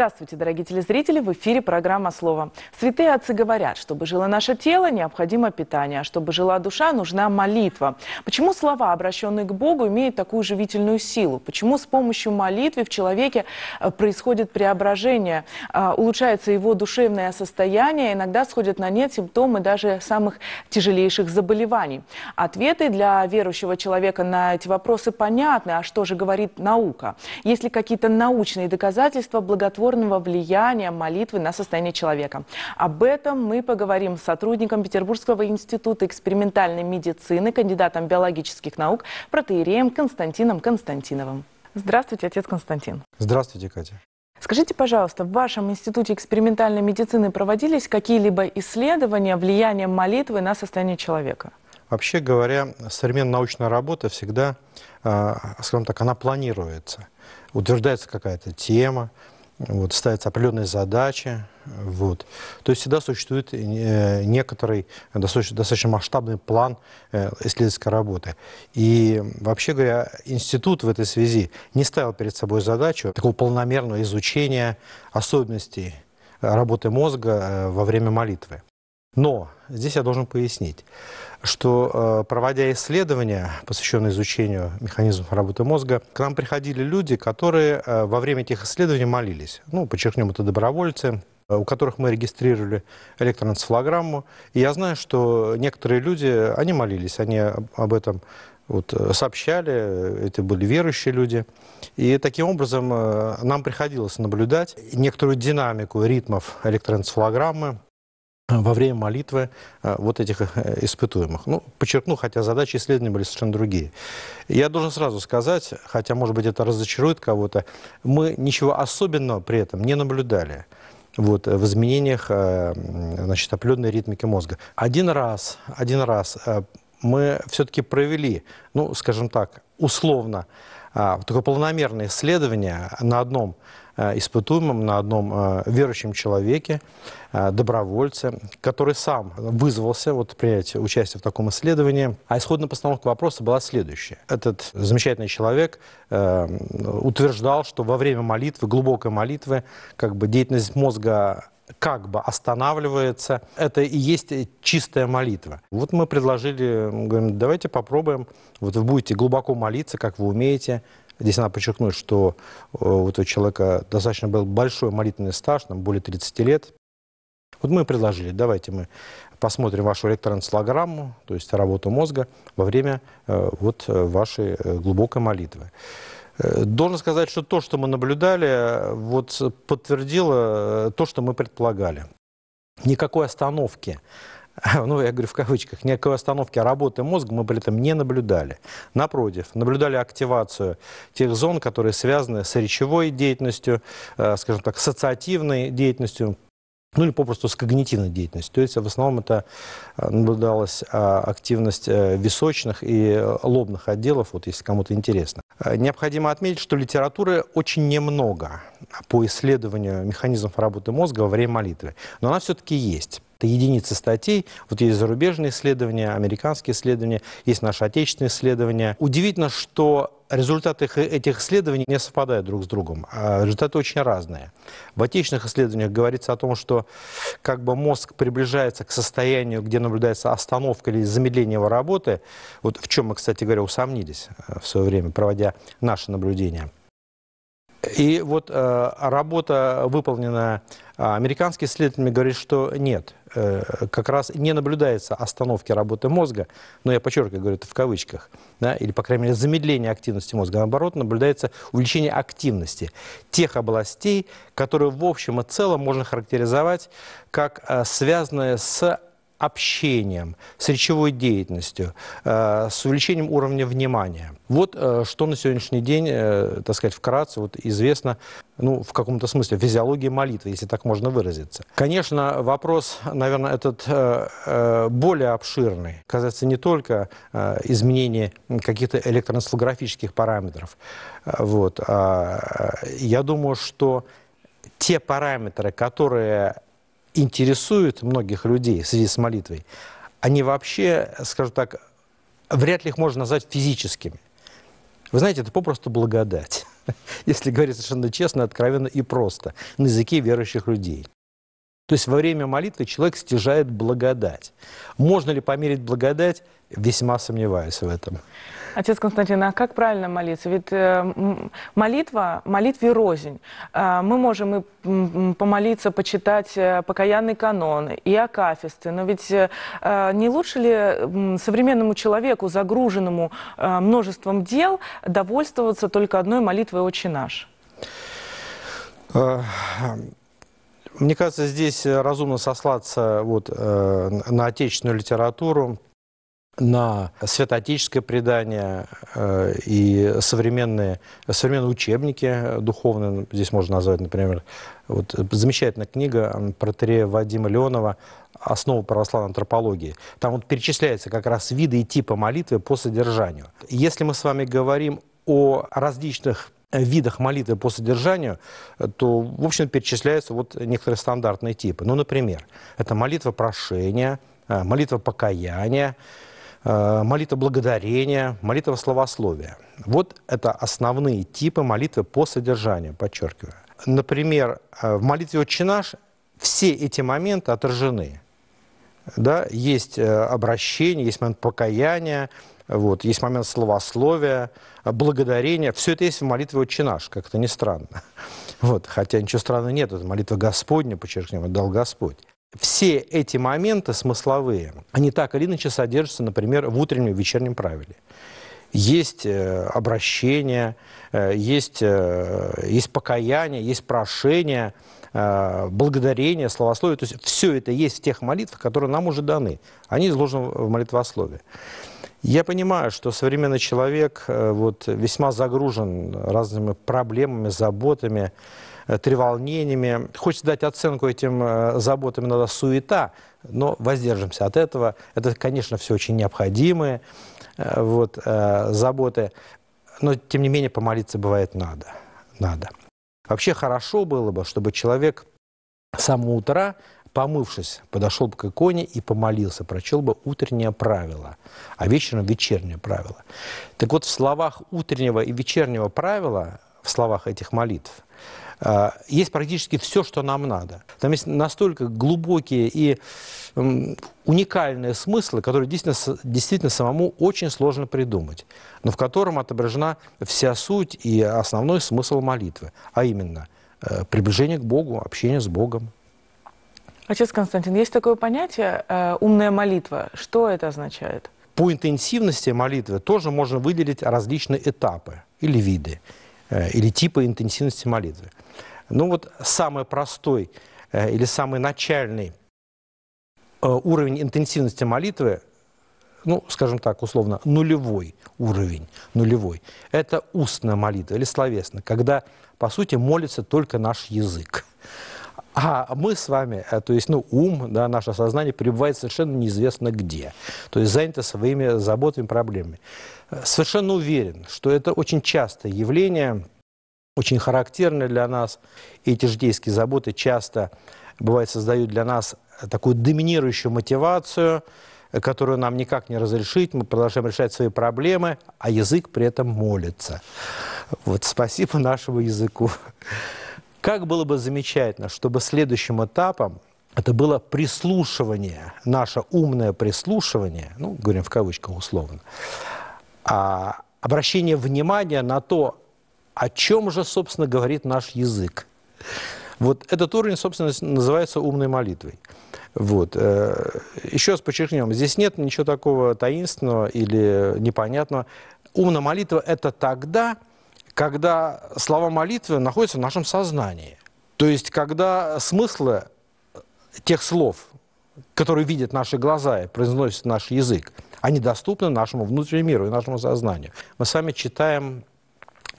Здравствуйте, дорогие телезрители! В эфире программа «Слово». Святые отцы говорят, чтобы жило наше тело, необходимо питание, а чтобы жила душа, нужна молитва. Почему слова, обращенные к Богу, имеют такую живительную силу? Почему с помощью молитвы в человеке э, происходит преображение, а, улучшается его душевное состояние, иногда сходят на нет симптомы даже самых тяжелейших заболеваний? Ответы для верующего человека на эти вопросы понятны, а что же говорит наука? Есть ли какие-то научные доказательства благотворности благотворного влияния молитвы на состояние человека. Об этом мы поговорим с сотрудником Петербургского института экспериментальной медицины, кандидатом биологических наук, протеереем Константином Константиновым. Здравствуйте, отец Константин. Здравствуйте, Катя. Скажите, пожалуйста, в вашем институте экспериментальной медицины проводились какие-либо исследования влияния молитвы на состояние человека? Вообще говоря, современная научная работа всегда, а, скажем так, она планируется. Утверждается какая-то тема, вот, ставятся определенные задачи. Вот. То есть всегда существует э, э, некоторый достаточно, достаточно масштабный план э, исследовательской работы. И вообще говоря, институт в этой связи не ставил перед собой задачу такого полномерного изучения особенностей работы мозга во время молитвы. Но здесь я должен пояснить, что э, проводя исследования, посвященные изучению механизмов работы мозга, к нам приходили люди, которые э, во время этих исследований молились. Ну, подчеркнем, это добровольцы, э, у которых мы регистрировали электроэнцефалограмму. И я знаю, что некоторые люди, они молились, они об этом вот, сообщали, это были верующие люди. И таким образом нам приходилось наблюдать некоторую динамику ритмов электроэнцефалограммы, во время молитвы э, вот этих э, испытуемых. Ну, подчеркну, хотя задачи исследования были совершенно другие. Я должен сразу сказать, хотя, может быть, это разочарует кого-то, мы ничего особенного при этом не наблюдали вот, э, в изменениях значит, определенной ритмики мозга. Один раз, один раз мы все-таки провели, ну, скажем так, условно, а, такое планомерное исследование на одном э, испытуемом, на одном э, верующем человеке, э, добровольце, который сам вызвался вот, принять участие в таком исследовании. А исходная постановка вопроса была следующая. Этот замечательный человек утверждал, что во время молитвы, глубокой молитвы, как бы деятельность мозга как бы останавливается. Это и есть чистая молитва. Вот мы предложили, говорим, давайте попробуем. Вот вы будете глубоко молиться, как вы умеете. Здесь надо подчеркнуть, что э, у этого человека достаточно был большой молитвенный стаж, там более 30 лет. Вот мы предложили, давайте мы посмотрим вашу электроэнцелограмму, то есть работу мозга во время э, вот э, вашей глубокой молитвы. Э, должен сказать, что то, что мы наблюдали, э, вот подтвердило э, то, что мы предполагали. Никакой остановки ну, я говорю в кавычках, никакой остановки работы мозга мы при этом не наблюдали. Напротив, наблюдали активацию тех зон, которые связаны с речевой деятельностью, скажем так, ассоциативной деятельностью, ну или попросту с когнитивной деятельностью. То есть в основном это э, наблюдалась э, активность э, височных и лобных отделов, вот если кому-то интересно. Необходимо отметить, что литературы очень немного по исследованию механизмов работы мозга во время молитвы, но она все-таки есть. Это единицы статей. Вот есть зарубежные исследования, американские исследования, есть наши отечественные исследования. Удивительно, что результаты этих исследований не совпадают друг с другом. А результаты очень разные. В отечественных исследованиях говорится о том, что как бы мозг приближается к состоянию, где наблюдается остановка или замедление его работы. Вот в чем мы, кстати говоря, усомнились э, в свое время, проводя наши наблюдения. И вот э, работа, выполненная э, американскими исследователями, говорит, что нет, Э, как раз не наблюдается остановки работы мозга, но я подчеркиваю, говорю это в кавычках, да, или, по крайней мере, замедление активности мозга. А наоборот, наблюдается увеличение активности тех областей, которые в общем и целом можно характеризовать как э, связанные с общением, с речевой деятельностью, э, с увеличением уровня внимания. Вот э, что на сегодняшний день, э, так сказать, вкратце вот известно, ну, в каком-то смысле, физиологии молитвы, если так можно выразиться. Конечно, вопрос, наверное, этот более обширный. Касается не только изменения каких-то электроэнцефалографических параметров. Вот. А, я думаю, что те параметры, которые интересует многих людей в связи с молитвой, они вообще, скажу так, вряд ли их можно назвать физическими. Вы знаете, это попросту благодать, если говорить совершенно честно, откровенно и просто, на языке верующих людей. То есть во время молитвы человек стяжает благодать. Можно ли померить благодать? Весьма сомневаюсь в этом. Отец Константин, а как правильно молиться? Ведь э, молитва, молитве рознь. Э, мы можем и помолиться, почитать э, покаянный канон и акафисты, но ведь э, э не лучше ли современному человеку, загруженному э, множеством дел, довольствоваться только одной молитвой «Отче наш»? Э, мне кажется, здесь э, разумно сослаться вот, э, на отечественную литературу, на святоотеческое предание э, и современные, современные учебники э, духовные, ну, здесь можно назвать, например, вот э, замечательная книга протерея Вадима Леонова «Основы православной антропологии». Там вот перечисляются как раз виды и типы молитвы по содержанию. Если мы с вами говорим о различных Э, видах молитвы по содержанию, э, то, в общем, перечисляются вот некоторые стандартные типы. Ну, например, это молитва прошения, э, молитва покаяния, молитва благодарения, молитва словословия. Вот это основные типы молитвы по содержанию, подчеркиваю. Например, в молитве «Отче наш» все эти моменты отражены. Да? Есть обращение, есть момент покаяния, вот. Есть момент словословия, благодарения. Все это есть в молитве «Отче наш», как то не странно. Вот. Хотя ничего странного нет, это молитва Господня, подчеркнем, это дал Господь. Все эти моменты смысловые, они так или иначе содержатся, например, в утреннем и вечернем правиле есть э, обращение, э, есть, э, есть покаяние, есть прошение, благодарение, словословие. То есть все это есть в тех молитвах, которые нам уже даны. Они изложены в молитвословии. Я понимаю, что современный человек э, вот, весьма загружен разными проблемами, заботами, э, треволнениями. Хочется дать оценку этим э, заботам, надо суета, но воздержимся от этого. Это, конечно, все очень необходимые вот, заботы, но, тем не менее, помолиться бывает надо. надо. Вообще хорошо было бы, чтобы человек с самого утра помывшись, подошел бы к иконе и помолился, прочел бы утреннее правило, а вечером вечернее правило. Так вот, в словах утреннего и вечернего правила, в словах этих молитв, э, есть практически все, что нам надо. Там есть настолько глубокие и уникальные смыслы, которые действительно, действительно самому очень сложно придумать, но в котором отображена вся суть и основной смысл молитвы, а именно э, приближение к Богу, общение с Богом. Отец Константин, есть такое понятие э, «умная молитва». Что это означает? По интенсивности молитвы тоже можно выделить различные этапы или виды, э, или типы интенсивности молитвы. Ну вот самый простой э, или самый начальный э, уровень интенсивности молитвы, ну, скажем так, условно, нулевой уровень, нулевой, это устная молитва или словесная, когда, по сути, молится только наш язык. А мы с вами, э, то есть ну, ум, да, наше сознание пребывает совершенно неизвестно где. То есть занято своими заботами, проблемами. Э, совершенно уверен, что это очень частое явление, очень характерное для нас. Эти житейские заботы часто, бывает, создают для нас э, такую доминирующую мотивацию, которую нам никак не разрешить, мы продолжаем решать свои проблемы, а язык при этом молится. Вот спасибо нашему языку. Как было бы замечательно, чтобы следующим этапом это было прислушивание, наше умное прислушивание, ну, говорим в кавычках условно, а, обращение внимания на то, о чем же, собственно, говорит наш язык. Вот этот уровень, собственно, называется умной молитвой. Вот. Э, еще раз подчеркнем, здесь нет ничего такого таинственного или непонятного. Умная молитва – это тогда, когда слова молитвы находятся в нашем сознании. То есть, когда смыслы э, тех слов, которые видят наши глаза и произносит наш язык, они доступны нашему внутреннему миру и нашему сознанию. Мы сами читаем,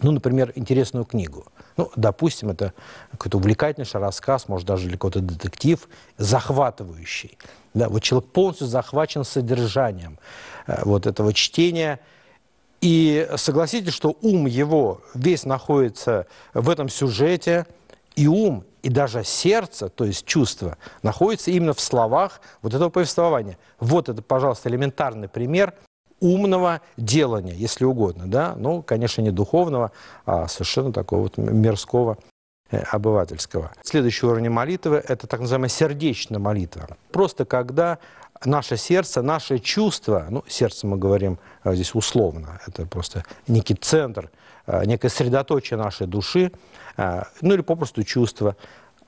ну, например, интересную книгу. Ну, допустим, это какой-то увлекательный рассказ, может, даже какой-то детектив, захватывающий. Да, вот человек полностью захвачен содержанием э, вот этого чтения – и согласитесь, что ум его весь находится в этом сюжете, и ум, и даже сердце, то есть чувство, находится именно в словах вот этого повествования. Вот это, пожалуйста, элементарный пример умного делания, если угодно, да, ну, конечно, не духовного, а совершенно такого вот мирского э, обывательского. Следующий уровень молитвы – это так называемая сердечная молитва. Просто когда наше сердце, наши чувства, ну, сердце мы говорим э, здесь условно, это просто некий центр, э, некое средоточие нашей души, э, ну или попросту чувства,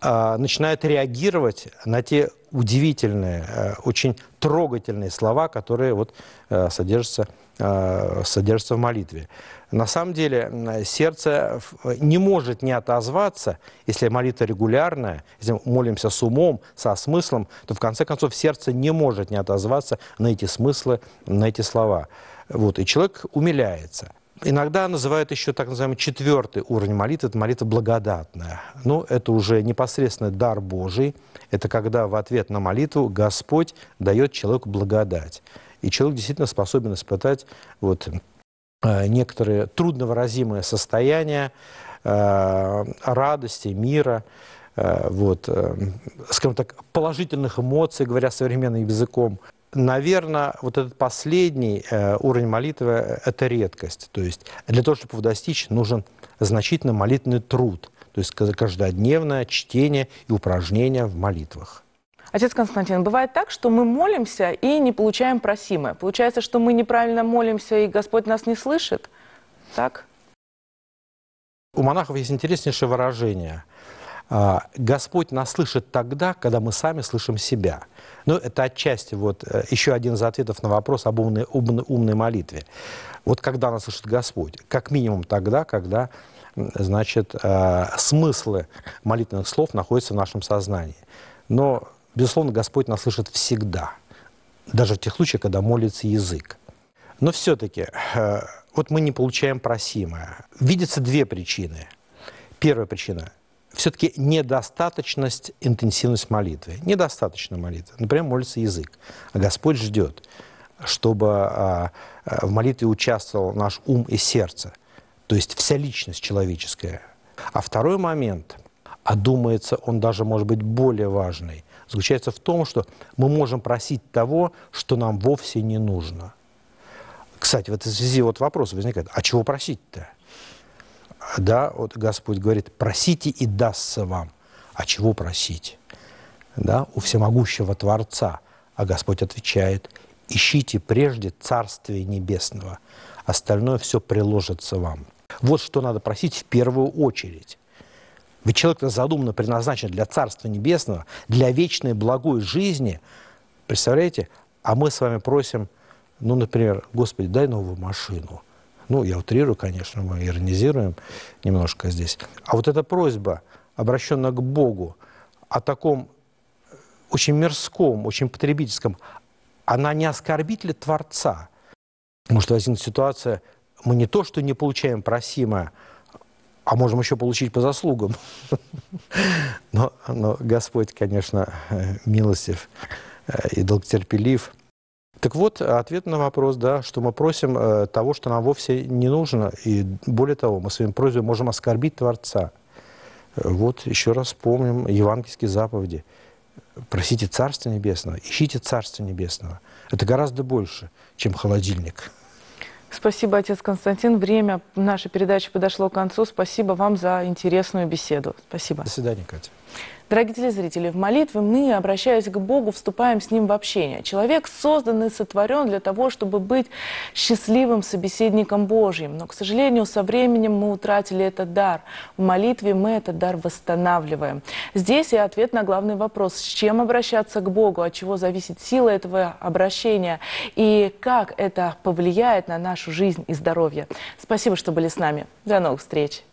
а, начинают реагировать на те удивительные, э, очень трогательные слова, которые вот э, содержатся, э, содержатся в молитве. На самом деле сердце не может не отозваться, если молитва регулярная, если молимся с умом, со смыслом, то в конце концов сердце не может не отозваться на эти смыслы, на эти слова. Вот, и человек умиляется. Иногда называют еще так называемый четвертый уровень молитвы, это молитва благодатная. Ну, это уже непосредственный дар Божий, это когда в ответ на молитву Господь дает человеку благодать. И человек действительно способен испытать вот, э, некоторые трудновыразимые состояния э, радости, мира, э, вот, скажем так, положительных эмоций, говоря современным языком наверное, вот этот последний э, уровень молитвы э, – это редкость. То есть для того, чтобы его достичь, нужен значительно молитвенный труд. То есть каждодневное чтение и упражнения в молитвах. Отец Константин, бывает так, что мы молимся и не получаем просимое. Получается, что мы неправильно молимся, и Господь нас не слышит? Так? У монахов есть интереснейшее выражение – а, Господь нас слышит тогда, когда мы сами слышим себя. Ну, это отчасти вот э, еще один из ответов на вопрос об умной, умной, умной молитве. Вот когда нас слышит Господь? Как минимум тогда, когда значит, а, смыслы молитвенных слов находятся в нашем сознании. Но, безусловно, Господь нас слышит всегда, даже в тех случаях, когда молится язык. Но все-таки э, вот мы не получаем просимое. Видятся две причины. Первая причина – все-таки недостаточность, интенсивность молитвы. Недостаточно молитвы. Например, молится язык, а Господь ждет, чтобы а, а, в молитве участвовал наш ум и сердце, то есть вся личность человеческая. А второй момент, а думается, он даже может быть более важный, заключается в том, что мы можем просить того, что нам вовсе не нужно. Кстати, в этой связи вот вопрос возникает, а чего просить-то? да, вот Господь говорит, просите и дастся вам. А чего просить? Да, у всемогущего Творца. А Господь отвечает, ищите прежде Царствие Небесного, остальное все приложится вам. Вот что надо просить в первую очередь. Ведь человек задуманно предназначен для Царства Небесного, для вечной благой жизни. Представляете? А мы с вами просим, ну, например, Господи, дай новую машину – ну, я утрирую, конечно, мы иронизируем немножко здесь. А вот эта просьба, обращенная к Богу, о таком э, очень мирском, очень потребительском, она не оскорбит ли Творца? Может возникнет ситуация, мы не то, что не получаем просимое, а можем еще получить по заслугам. Но, но Господь, конечно, э, милостив э, и долготерпелив – так вот, ответ на вопрос, да, что мы просим э, того, что нам вовсе не нужно, и более того, мы своим просьбой можем оскорбить Творца. Вот еще раз помним евангельские заповеди. Просите Царство Небесного, ищите Царство Небесного. Это гораздо больше, чем холодильник. Спасибо, отец Константин. Время нашей передачи подошло к концу. Спасибо вам за интересную беседу. Спасибо. До свидания, Катя. Дорогие телезрители, в молитве мы, обращаясь к Богу, вступаем с Ним в общение. Человек создан и сотворен для того, чтобы быть счастливым собеседником Божьим. Но, к сожалению, со временем мы утратили этот дар. В молитве мы этот дар восстанавливаем. Здесь и ответ на главный вопрос, с чем обращаться к Богу, от чего зависит сила этого обращения и как это повлияет на нашу жизнь и здоровье. Спасибо, что были с нами. До новых встреч!